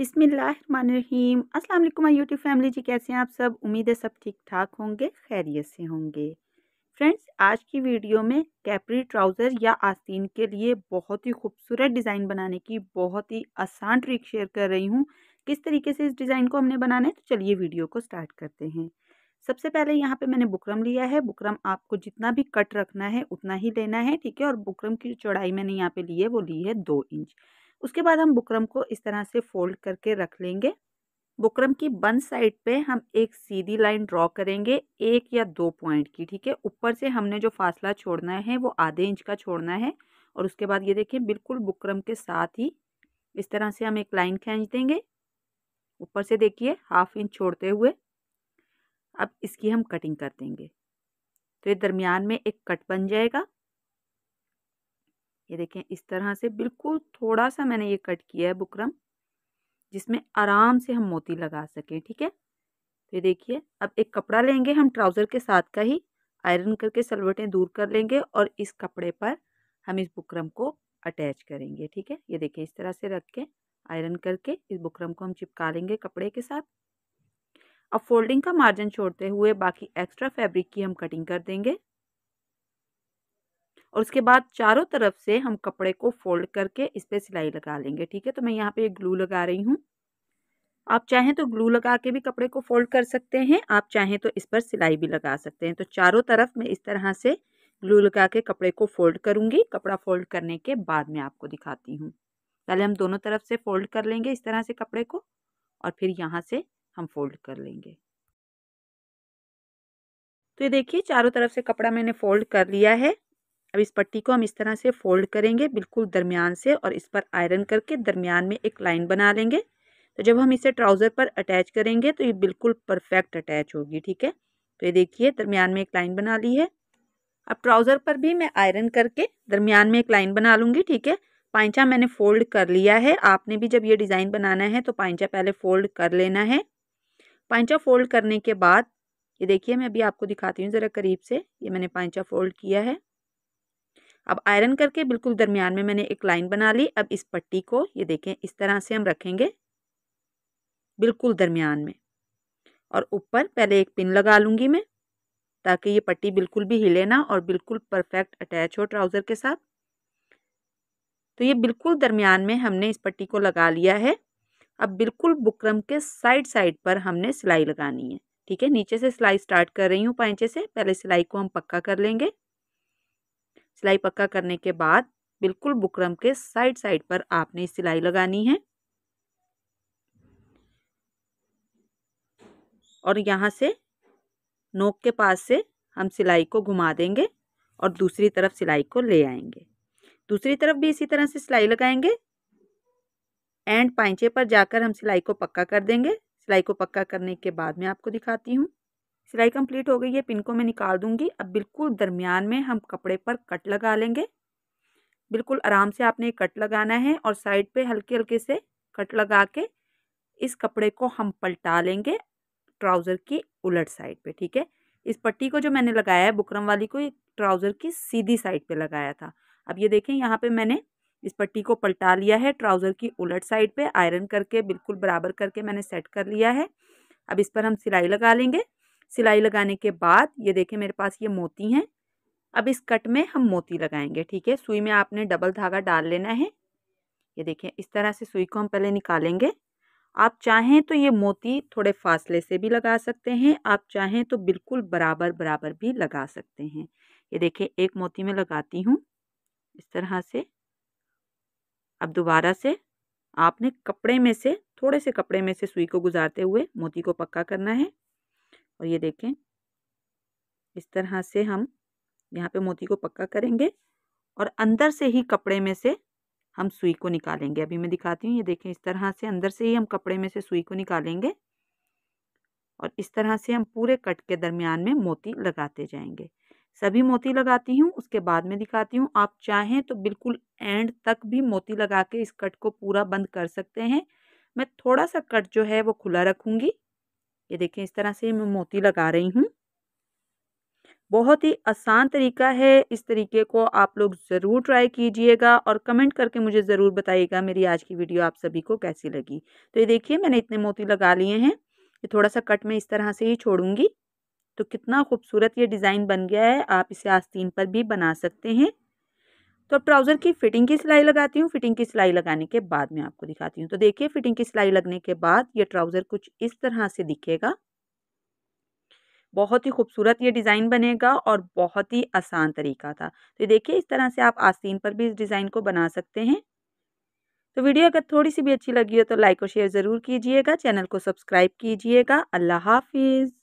बिसमीम अस्सलाम वालेकुम माय यूट्यूब फैमिली जी कैसे हैं आप सब उम्मीद है सब ठीक ठाक होंगे खैरियत से होंगे फ्रेंड्स आज की वीडियो में कैपरी ट्राउज़र या आस्तीन के लिए बहुत ही खूबसूरत डिज़ाइन बनाने की बहुत ही आसान ट्रिक शेयर कर रही हूँ किस तरीके से इस डिज़ाइन को हमने बनाना है तो चलिए वीडियो को स्टार्ट करते हैं सबसे पहले यहाँ पे मैंने बुकरम लिया है बुकरम आपको जितना भी कट रखना है उतना ही लेना है ठीक है और बुकरम की चौड़ाई मैंने यहाँ पे ली है वो ली है दो इंच उसके बाद हम बुकरम को इस तरह से फोल्ड करके रख लेंगे बुकरम की बन साइड पे हम एक सीधी लाइन ड्रॉ करेंगे एक या दो पॉइंट की ठीक है ऊपर से हमने जो फासला छोड़ना है वो आधे इंच का छोड़ना है और उसके बाद ये देखें बिल्कुल बुकरम के साथ ही इस तरह से हम एक लाइन खींच देंगे ऊपर से देखिए हाफ इंच छोड़ते हुए अब इसकी हम कटिंग कर देंगे तो ये दरमियान में एक कट बन जाएगा ये देखें इस तरह से बिल्कुल थोड़ा सा मैंने ये कट किया है बुकरम जिसमें आराम से हम मोती लगा सकें ठीक है तो ये देखिए अब एक कपड़ा लेंगे हम ट्राउज़र के साथ का ही आयरन करके सलवटें दूर कर लेंगे और इस कपड़े पर हम इस बुकरम को अटैच करेंगे ठीक है ये देखें इस तरह से रख के आयरन करके इस बुकरम को हम चिपका लेंगे कपड़े के साथ अब फोल्डिंग का मार्जिन छोड़ते हुए बाकी एक्स्ट्रा फैब्रिक की हम कटिंग कर देंगे और उसके बाद चारों तरफ से हम कपड़े को फोल्ड करके इस पर सिलाई लगा लेंगे ठीक है तो मैं यहाँ पे ग्लू लगा रही हूँ आप चाहें तो ग्लू लगा के भी कपड़े को फोल्ड कर सकते हैं आप चाहें तो इस पर सिलाई भी लगा सकते हैं तो चारों तरफ मैं इस तरह से ग्लू लगा के कपड़े को फोल्ड करूँगी कपड़ा फोल्ड करने के बाद मैं आपको दिखाती हूँ पहले हम दोनों तरफ से फोल्ड कर लेंगे इस तरह से कपड़े को और फिर यहाँ से हम फोल्ड कर लेंगे तो ये देखिए चारों तरफ से कपड़ा मैंने फोल्ड कर लिया है अब इस पट्टी को हम इस तरह से फोल्ड करेंगे बिल्कुल दरमियान से और इस पर आयरन करके दरमियान में एक लाइन बना लेंगे तो जब हम इसे ट्राउज़र पर अटैच करेंगे तो ये बिल्कुल परफेक्ट अटैच होगी ठीक है तो ये देखिए दरमियान में एक लाइन बना ली है अब ट्राउज़र पर भी मैं आयरन करके दरमियान में एक लाइन बना लूँगी ठीक है पाइचा मैंने फोल्ड कर लिया है आपने भी जब ये डिज़ाइन बनाना है तो पाइचा पहले फोल्ड कर लेना है पाइचा फोल्ड करने के बाद ये देखिए मैं अभी आपको दिखाती हूँ ज़रा करीब से ये मैंने पाइचा फोल्ड किया है अब आयरन करके बिल्कुल दरमियान में मैंने एक लाइन बना ली अब इस पट्टी को ये देखें इस तरह से हम रखेंगे बिल्कुल दरमियान में और ऊपर पहले एक पिन लगा लूँगी मैं ताकि ये पट्टी बिल्कुल भी हिले ना और बिल्कुल परफेक्ट अटैच हो ट्राउज़र के साथ तो ये बिल्कुल दरमियान में हमने इस पट्टी को लगा लिया है अब बिल्कुल बुकरम के साइड साइड पर हमने सिलाई लगानी है ठीक है नीचे से सिलाई स्टार्ट कर रही हूँ पैंचे से पहले सिलाई को हम पक्का कर लेंगे सिलाई पक्का करने के बाद बिल्कुल बुकरम के साइड साइड पर आपने सिलाई लगानी है और यहाँ से नोक के पास से हम सिलाई को घुमा देंगे और दूसरी तरफ सिलाई को ले आएंगे दूसरी तरफ भी इसी तरह से सिलाई लगाएंगे एंड पाइचे पर जाकर हम सिलाई को पक्का कर देंगे सिलाई को पक्का करने के बाद मैं आपको दिखाती हूँ सिलाई कंप्लीट हो गई है पिन को मैं निकाल दूंगी अब बिल्कुल दरमियान में हम कपड़े पर कट लगा लेंगे बिल्कुल आराम से आपने कट लगाना है और साइड पे हल्के हल्के से कट लगा के इस कपड़े को हम पलटा लेंगे ट्राउज़र की उलट साइड पे ठीक है इस पट्टी को जो मैंने लगाया है बुकरम वाली को ट्राउज़र की सीधी साइड पे लगाया था अब ये देखें यहाँ पे मैंने इस पट्टी को पलटा लिया है ट्राउज़र की उलट साइड पे आयरन करके बिल्कुल बराबर करके मैंने सेट कर लिया है अब इस पर हम सिलाई लगा लेंगे सिलाई लगाने के बाद ये देखें मेरे पास ये मोती हैं अब इस कट में हम मोती लगाएंगे ठीक है सुई में आपने डबल धागा डाल लेना है ये देखें इस तरह से सुई को हम पहले निकालेंगे आप चाहें तो ये मोती थोड़े फासले से भी लगा सकते हैं आप चाहें तो बिल्कुल बराबर बराबर भी लगा सकते हैं ये देखें एक मोती में लगाती हूँ इस तरह से अब दोबारा से आपने कपड़े में से थोड़े से कपड़े में से सुई को गुजारते हुए मोती को पक्का करना है और ये देखें इस तरह से हम यहाँ पे मोती को पक्का करेंगे और अंदर से ही कपड़े में से हम सुई को निकालेंगे अभी मैं दिखाती हूँ ये देखें इस तरह से अंदर से ही हम कपड़े में से सुई को निकालेंगे और इस तरह से हम पूरे कट के दरमियान में मोती लगाते जाएंगे सभी मोती लगाती हूँ उसके बाद में दिखाती हूँ आप चाहें तो बिल्कुल एंड तक भी मोती लगा के इस कट को पूरा बंद कर सकते हैं मैं थोड़ा सा कट जो है वो खुला रखूँगी ये देखें इस तरह से मैं मोती लगा रही हूँ बहुत ही आसान तरीका है इस तरीके को आप लोग ज़रूर ट्राई कीजिएगा और कमेंट करके मुझे ज़रूर बताइएगा मेरी आज की वीडियो आप सभी को कैसी लगी तो ये देखिए मैंने इतने मोती लगा लिए हैं ये थोड़ा सा कट मैं इस तरह से ही छोड़ूंगी तो कितना खूबसूरत ये डिज़ाइन बन गया है आप इसे आस्तीन पर भी बना सकते हैं तो अब ट्राउज़र की फिटिंग की सिलाई लगाती हूँ फिटिंग की सिलाई लगाने के बाद मैं आपको दिखाती हूँ तो देखिए फिटिंग की सिलाई लगने के बाद ये ट्राउज़र कुछ इस तरह से दिखेगा बहुत ही खूबसूरत ये डिज़ाइन बनेगा और बहुत ही आसान तरीका था तो देखिए इस तरह से आप आस्तीन पर भी इस डिज़ाइन को बना सकते हैं तो वीडियो अगर थोड़ी सी भी अच्छी लगी हो तो लाइक और शेयर ज़रूर कीजिएगा चैनल को सब्सक्राइब कीजिएगा अल्लाह हाफिज़